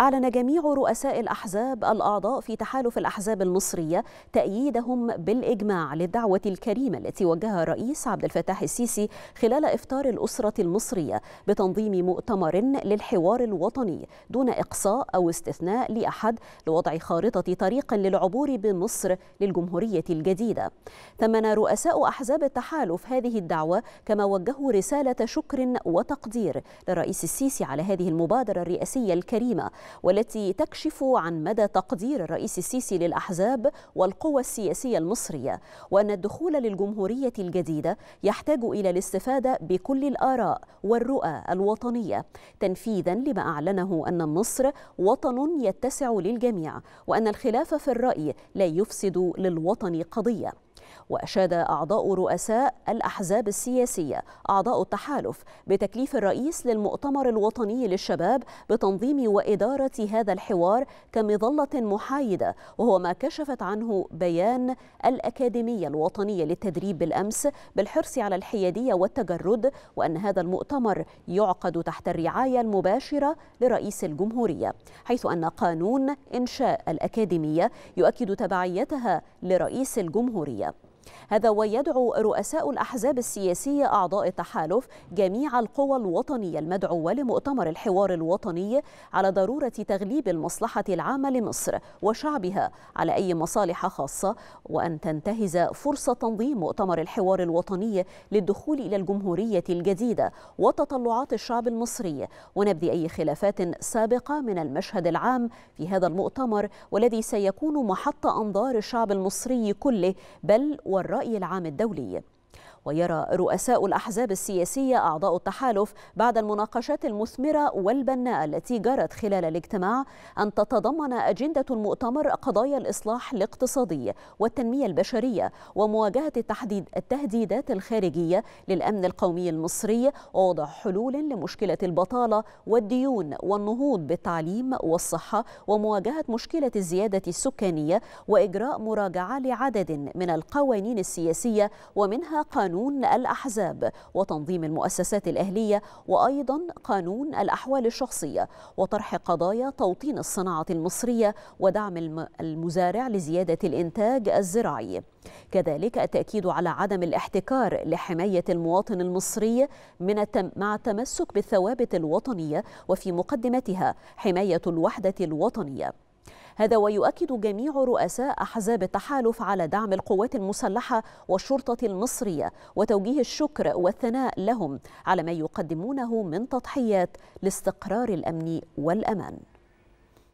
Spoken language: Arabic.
أعلن جميع رؤساء الأحزاب الأعضاء في تحالف الأحزاب المصرية تأييدهم بالإجماع للدعوة الكريمة التي وجهها الرئيس عبد الفتاح السيسي خلال إفطار الأسرة المصرية بتنظيم مؤتمر للحوار الوطني دون إقصاء أو استثناء لأحد لوضع خارطة طريق للعبور بمصر للجمهورية الجديدة ثمن رؤساء أحزاب التحالف هذه الدعوة كما وجهوا رسالة شكر وتقدير للرئيس السيسي على هذه المبادرة الرئاسية الكريمة والتي تكشف عن مدى تقدير الرئيس السيسي للأحزاب والقوى السياسية المصرية وأن الدخول للجمهورية الجديدة يحتاج إلى الاستفادة بكل الآراء والرؤى الوطنية تنفيذا لما أعلنه أن مصر وطن يتسع للجميع وأن الخلاف في الرأي لا يفسد للوطن قضية وأشاد أعضاء رؤساء الأحزاب السياسية أعضاء التحالف بتكليف الرئيس للمؤتمر الوطني للشباب بتنظيم وإدارة هذا الحوار كمظلة محايدة وهو ما كشفت عنه بيان الأكاديمية الوطنية للتدريب بالأمس بالحرص على الحيادية والتجرد وأن هذا المؤتمر يعقد تحت الرعاية المباشرة لرئيس الجمهورية حيث أن قانون إنشاء الأكاديمية يؤكد تبعيتها لرئيس الجمهورية هذا ويدعو رؤساء الأحزاب السياسية أعضاء التحالف جميع القوى الوطنية المدعوة لمؤتمر الحوار الوطني على ضرورة تغليب المصلحة العامة لمصر وشعبها على أي مصالح خاصة وأن تنتهز فرصة تنظيم مؤتمر الحوار الوطني للدخول إلى الجمهورية الجديدة وتطلعات الشعب المصري ونبذ أي خلافات سابقة من المشهد العام في هذا المؤتمر والذي سيكون محط أنظار الشعب المصري كله بل والرأي العام الدولي ويرى رؤساء الأحزاب السياسية أعضاء التحالف بعد المناقشات المثمرة والبناءة التي جرت خلال الاجتماع أن تتضمن أجندة المؤتمر قضايا الإصلاح الاقتصادي والتنمية البشرية ومواجهة التحديد التهديدات الخارجية للأمن القومي المصري ووضع حلول لمشكلة البطالة والديون والنهوض بالتعليم والصحة ومواجهة مشكلة الزيادة السكانية وإجراء مراجعة لعدد من القوانين السياسية ومنها قانون الأحزاب وتنظيم المؤسسات الأهلية وأيضا قانون الأحوال الشخصية وطرح قضايا توطين الصناعة المصرية ودعم المزارع لزيادة الإنتاج الزراعي كذلك التأكيد على عدم الاحتكار لحماية المواطن المصري من التم مع التمسك بالثوابت الوطنية وفي مقدمتها حماية الوحدة الوطنية هذا ويؤكد جميع رؤساء أحزاب التحالف على دعم القوات المسلحة والشرطة المصرية وتوجيه الشكر والثناء لهم على ما يقدمونه من تضحيات لاستقرار الأمن والأمان